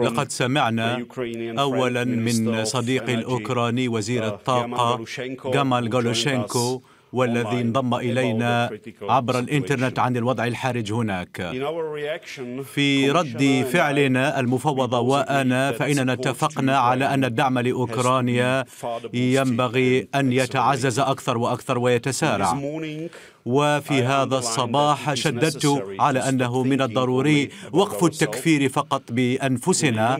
لقد سمعنا أولا من صديق الأوكراني uh, وزير الطاقة جمال غولوشينكو والذي انضم إلينا عبر الإنترنت عن الوضع الحرج هناك في رد فعلنا المفوضة وأنا فإننا اتفقنا على أن الدعم لأوكرانيا ينبغي أن يتعزز أكثر وأكثر ويتسارع وفي هذا الصباح شددت على أنه من الضروري وقف التكفير فقط بأنفسنا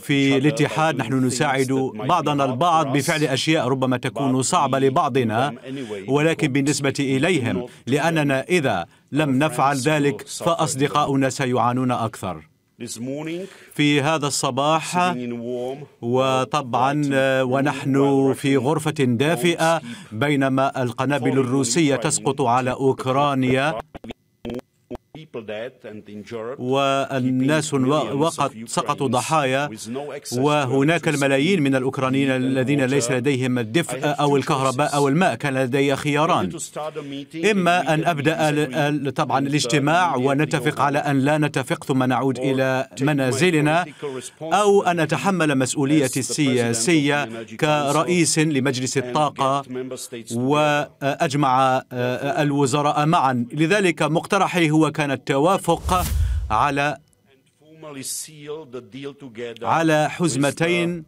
في الاتحاد نحن نساعد بعضنا البعض بفعل أشياء ربما تكون صعبة لبعضنا ولكن بالنسبة إليهم لأننا إذا لم نفعل ذلك فأصدقاؤنا سيعانون أكثر في هذا الصباح وطبعا آه، ونحن في غرفة دافئة بينما القنابل الروسية تسقط على أوكرانيا والناس وقد سقطوا ضحايا وهناك الملايين من الأوكرانيين الذين ليس لديهم الدفء أو الكهرباء أو الماء كان لدي خياران إما أن أبدأ طبعا uh, الاجتماع ونتفق على أن لا نتفق ثم نعود إلى منازلنا أو أن أتحمل مسؤوليتي السياسية كرئيس لمجلس الطاقة وأجمع آه، آه، الوزراء معا لذلك مقترحي هو كانت التوافق على على حزمتين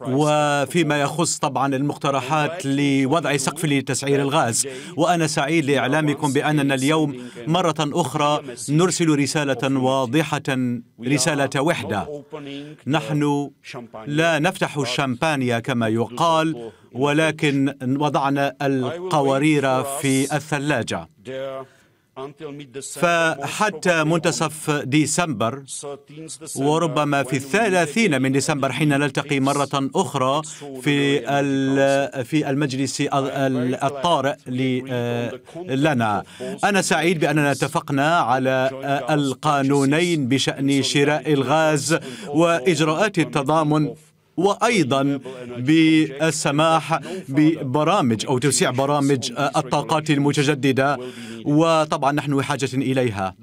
وفيما يخص طبعا المقترحات لوضع سقف لتسعير الغاز وانا سعيد لاعلامكم باننا اليوم مره اخرى نرسل رساله واضحه رساله وحده نحن لا نفتح الشمبانيا كما يقال ولكن وضعنا القوارير في الثلاجه فحتى منتصف ديسمبر وربما في الثلاثين من ديسمبر حين نلتقي مرة أخرى في في المجلس الطارئ لنا أنا سعيد بأننا اتفقنا على القانونين بشأن شراء الغاز وإجراءات التضامن وايضا بالسماح ببرامج او توسيع برامج الطاقات المتجدده وطبعا نحن بحاجه اليها.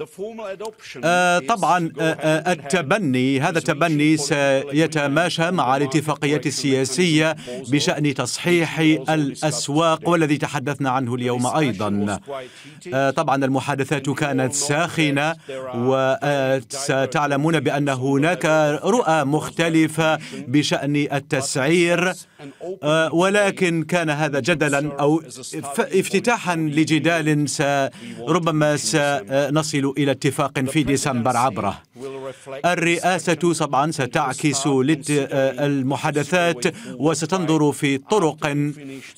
آه، طبعا آه، آه، التبني هذا التبني سيتماشى مع الاتفاقيات السياسيه بشان تصحيح الاسواق والذي تحدثنا عنه اليوم ايضا. طبعا المحادثات كانت ساخنه وستعلمون بان هناك رؤى مختلفه بشان شأن التسعير آه، ولكن كان هذا جدلا أو افتتاحا لجدال ربما سنصل إلى اتفاق في ديسمبر عبره الرئاسة طبعا ستعكس آه، المحادثات وستنظر في طرق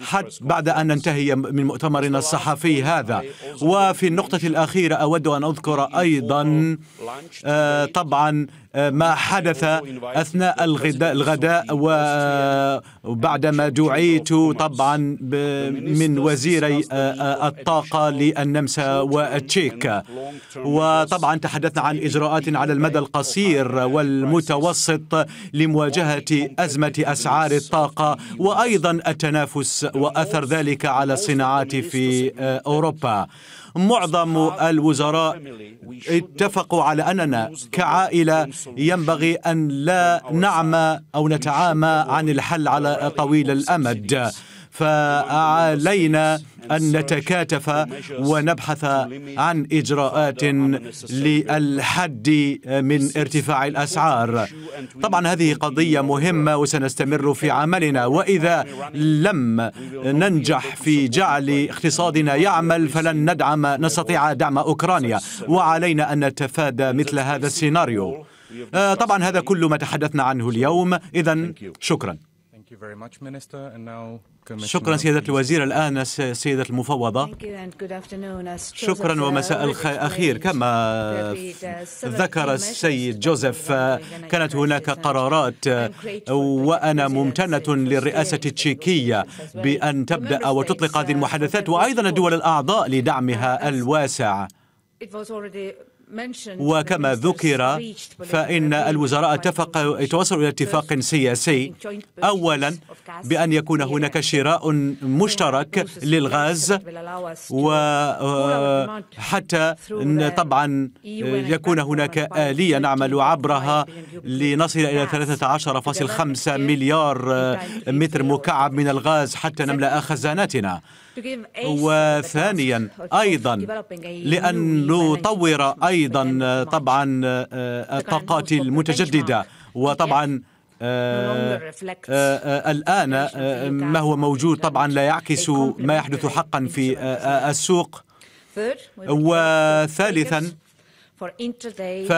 حتى بعد أن ننتهي من مؤتمرنا الصحفي هذا وفي النقطة الأخيرة أود أن أذكر أيضا آه، طبعا آه، ما حدث أثناء الغداء, الغداء وبعدما دعيت طبعا من وزيري الطاقة للنمسا والتشيك وطبعا تحدثنا عن إجراءات على المدى القصير والمتوسط لمواجهة أزمة أسعار الطاقة وأيضا التنافس وأثر ذلك على الصناعات في أوروبا معظم الوزراء اتفقوا على أننا كعائلة ينبغي أن لا نعمى أو نتعامى عن الحل على طويل الأمد فعلينا أن نتكاتف ونبحث عن إجراءات للحد من ارتفاع الأسعار طبعا هذه قضية مهمة وسنستمر في عملنا وإذا لم ننجح في جعل اقتصادنا يعمل فلن ندعم نستطيع دعم أوكرانيا وعلينا أن نتفادى مثل هذا السيناريو آه، طبعا هذا كل ما تحدثنا عنه اليوم إذا شكرا شكرا سيادة الوزير الآن سيدة المفوضة شكرا uh, ومساء الأخير كما uh, ذكر السيد جوزيف uh, كانت هناك قرارات وأنا ممتنة للرئاسة التشيكية بأن تبدأ وتطلق هذه المحادثات وأيضا الدول الأعضاء لدعمها الواسع وكما ذكر فإن الوزراء اتفق يتوصل إلى اتفاق سياسي أولا بأن يكون هناك شراء مشترك للغاز وحتى uh, طبعا e يكون هناك آلية نعمل عبرها لنصل إلى 13.5 مليار متر مكعب من الغاز حتى نملأ خزاناتنا وثانيا أيضا لأن نطور أيضا طبعا آه، الطاقات المتجددة وطبعا آه، آه، الآن ما هو موجود طبعا لا يعكس ما يحدث حقا في السوق وثالثا ف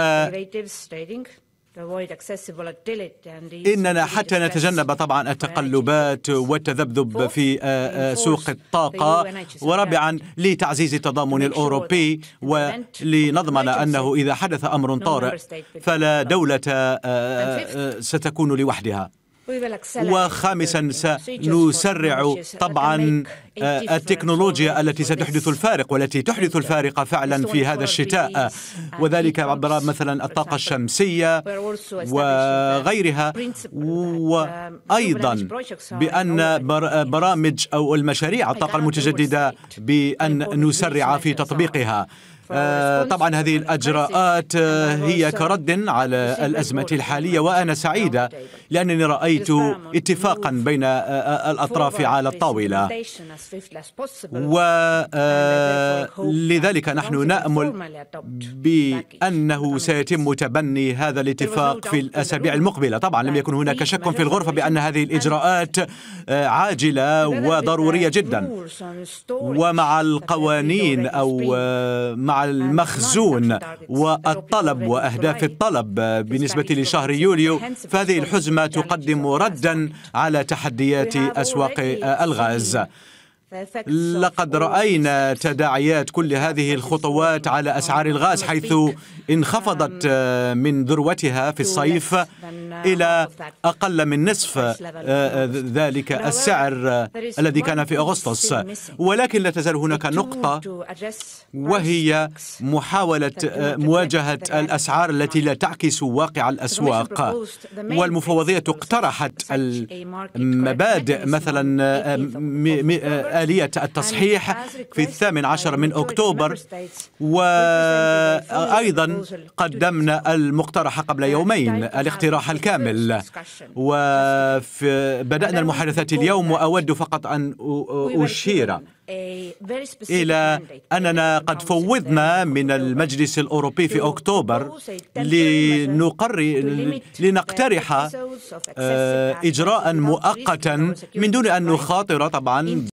إننا حتى نتجنب طبعا التقلبات والتذبذب في آه، آه، سوق الطاقة ورابعا لتعزيز التضامن الأوروبي ولنضمن أنه إذا حدث أمر طارئ فلا دولة آه، ستكون لوحدها وخامسا سنسرع طبعا آه، التكنولوجيا التي ستحدث الفارق والتي تحدث الفارق فعلا في هذا الشتاء وذلك عبر مثلا الطاقة الشمسية وغيرها وأيضا بأن آه، برامج أو المشاريع الطاقة المتجددة بأن نسرع في تطبيقها آه، طبعا هذه الأجراءات آه، آه، هي كرد على الأزمة الحالية وأنا سعيدة نعم، لأنني رأيت اتفاقا بين الأطراف على الطاولة ولذلك نحن نأمل بأنه سيتم تبني هذا الاتفاق في الأسابيع المقبلة طبعا لم يكن هناك شك في الغرفة بأن هذه الإجراءات عاجلة وضرورية جدا ومع القوانين أو مع المخزون والطلب وأهداف الطلب بالنسبة لشهر يوليو فهذه الحزمة تقدم ردا على تحديات أسواق الغاز لقد راينا تداعيات كل هذه الخطوات على اسعار الغاز حيث انخفضت من ذروتها في الصيف إلى أقل من نصف آه، آه، ذلك السعر آه، الذي كان في أغسطس ولكن لا تزال هناك نقطة وهي محاولة مواجهة الأسعار التي لا تعكس واقع الأسواق والمفوضية اقترحت المبادئ مثلا آلية التصحيح في الثامن عشر من أكتوبر وأيضا قدمنا المقترح قبل يومين الاقتراح الكامل بالكامل وبدأنا المحادثات اليوم وأود فقط أن أشير إلى أننا قد فوضنا من المجلس الأوروبي في أكتوبر لنقرر لنقترح إجراء مؤقتا من دون أن نخاطر طبعا